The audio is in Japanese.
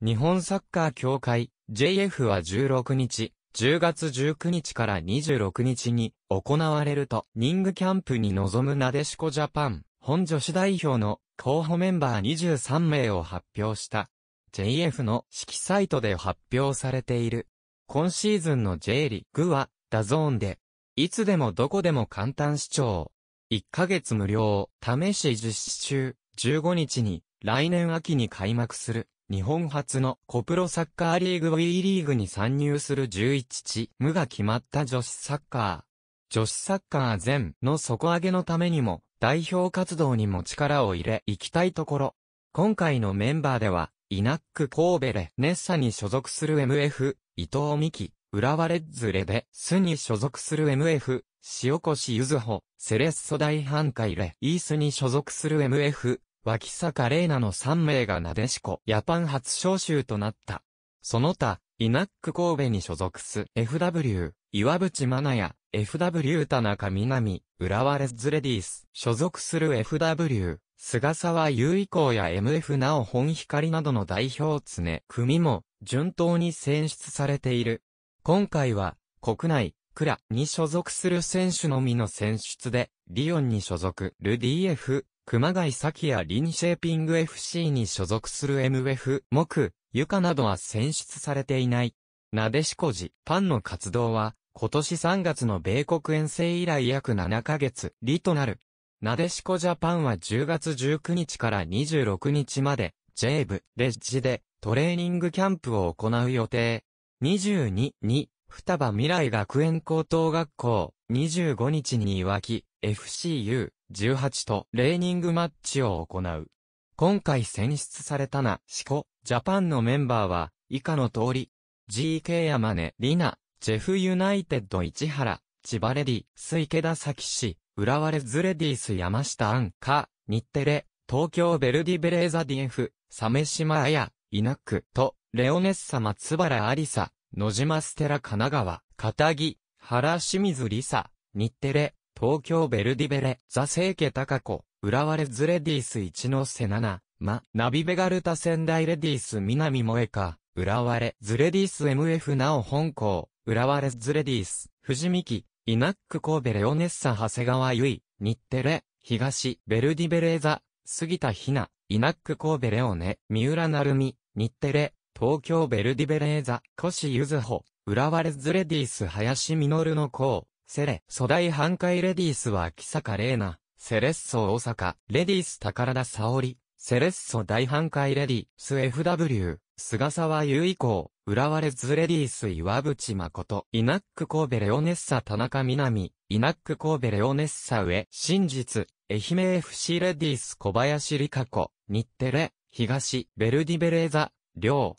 日本サッカー協会 JF は16日、10月19日から26日に行われるとニングキャンプに臨むなでしこジャパン本女子代表の候補メンバー23名を発表した。JF の式サイトで発表されている。今シーズンの J リーグは、ダゾーンで、いつでもどこでも簡単視聴。1ヶ月無料、試し実施中、15日に、来年秋に開幕する。日本初のコプロサッカーリーグ WE リーグに参入する11チ無が決まった女子サッカー。女子サッカー全の底上げのためにも代表活動にも力を入れいきたいところ。今回のメンバーでは、イナック神戸レネッサに所属する MF、伊藤美希、浦和レッズレベスに所属する MF、塩越ゆずほ、セレッソ大半海レイースに所属する MF、脇坂玲奈の3名がなでしこ、ヤパン初招集となった。その他、イナック神戸に所属す FW、岩渕真奈や FW 田中みなみ、浦和レッズレディース、所属する FW、菅沢優衣降や MF なお本光などの代表常組も順当に選出されている。今回は国内、クラに所属する選手のみの選出で、リオンに所属、ルディエフ、熊谷咲やリンシェーピング FC に所属する MF、木、ゆかなどは選出されていない。なでしこじ、パンの活動は、今年3月の米国遠征以来約7ヶ月、リとなる。なでしこジャパンは10月19日から26日まで、ジェイブ、レッジで、トレーニングキャンプを行う予定。22、2、双葉未来学園高等学校、25日にいわき、FCU、18とレーニングマッチを行う。今回選出されたな、シコ、ジャパンのメンバーは、以下の通り、GK 山根、リナ、ジェフユナイテッド市原、千葉レディ、ス池田崎市、浦和レズレディス山下アンカ、日テレ、東京ベルディベレーザディエフ、サマ、島ヤ、イナックと、レオネッサ松原リサ、ノ野島ステラ神奈川、片木、原清水リサ、日テレ、東京ベルディベレ、ザセイケタカコ、浦和レズレディース一ノ瀬七、マ、ナビベガルタ仙台レディース南萌えか、浦和レズレディース MF なお本校、浦和レズレディース、藤見木、イナック神戸レオネッサ長谷川由衣、日テレ、東、ベルディベレーザ、杉田ひな、イナック神戸レオネ、三浦成美、日テレ、東京ベルディベレーザ、シゆずほ、浦和レズレディース林実の子、セレ、粗大半海レディースは木坂玲奈、セレッソ大阪、レディース宝田沙織、セレッソ大半海レディース FW、菅沢優以降、浦和レズレディース岩渕誠、イナック神戸レオネッサ田中みなみ、イナック神戸レオネッサ上、真実、愛媛 FC レディース小林理香子、日テレ、東、ベルディベレーザ、両。